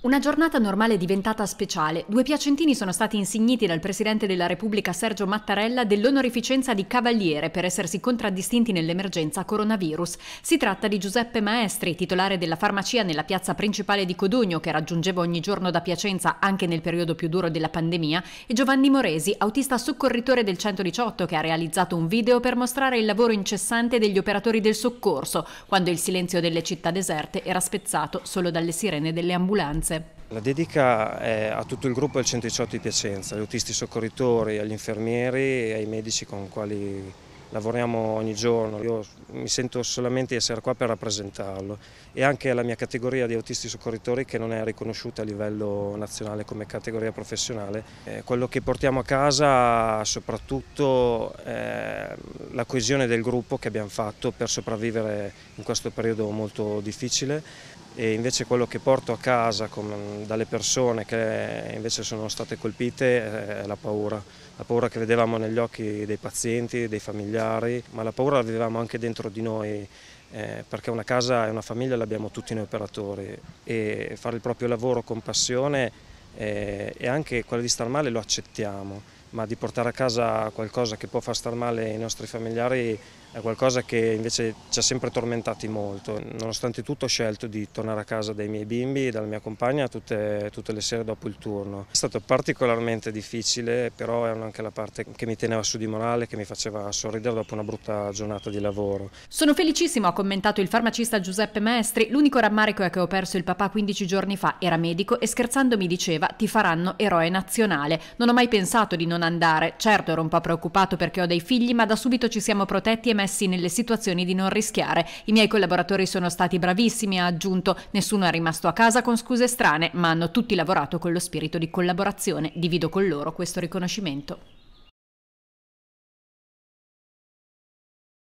Una giornata normale diventata speciale. Due piacentini sono stati insigniti dal Presidente della Repubblica Sergio Mattarella dell'onorificenza di cavaliere per essersi contraddistinti nell'emergenza coronavirus. Si tratta di Giuseppe Maestri, titolare della farmacia nella piazza principale di Codogno che raggiungeva ogni giorno da Piacenza anche nel periodo più duro della pandemia, e Giovanni Moresi, autista soccorritore del 118 che ha realizzato un video per mostrare il lavoro incessante degli operatori del soccorso, quando il silenzio delle città deserte era spezzato solo dalle sirene delle ambulanze. Firenze. La dedica è a tutto il gruppo del 118 di Piacenza, agli autisti soccorritori, agli infermieri e ai medici con i quali lavoriamo ogni giorno. Io mi sento solamente di essere qua per rappresentarlo e anche la mia categoria di autisti soccorritori che non è riconosciuta a livello nazionale come categoria professionale. Eh, quello che portiamo a casa soprattutto eh, la coesione del gruppo che abbiamo fatto per sopravvivere in questo periodo molto difficile e invece quello che porto a casa con, dalle persone che invece sono state colpite eh, è la paura, la paura che vedevamo negli occhi dei pazienti, dei familiari, ma la paura la vivevamo anche dentro di noi eh, perché una casa e una famiglia l'abbiamo tutti noi operatori e fare il proprio lavoro con passione eh, e anche quella di star male lo accettiamo ma di portare a casa qualcosa che può far star male ai nostri familiari è qualcosa che invece ci ha sempre tormentati molto. Nonostante tutto ho scelto di tornare a casa dai miei bimbi e dalla mia compagna tutte, tutte le sere dopo il turno. È stato particolarmente difficile, però era anche la parte che mi teneva su di morale, che mi faceva sorridere dopo una brutta giornata di lavoro. Sono felicissimo, ha commentato il farmacista Giuseppe Maestri. L'unico rammarico è che ho perso il papà 15 giorni fa, era medico e scherzando mi diceva ti faranno eroe nazionale. Non ho mai pensato di non non andare. Certo ero un po' preoccupato perché ho dei figli, ma da subito ci siamo protetti e messi nelle situazioni di non rischiare. I miei collaboratori sono stati bravissimi, ha aggiunto. Nessuno è rimasto a casa con scuse strane, ma hanno tutti lavorato con lo spirito di collaborazione. Divido con loro questo riconoscimento.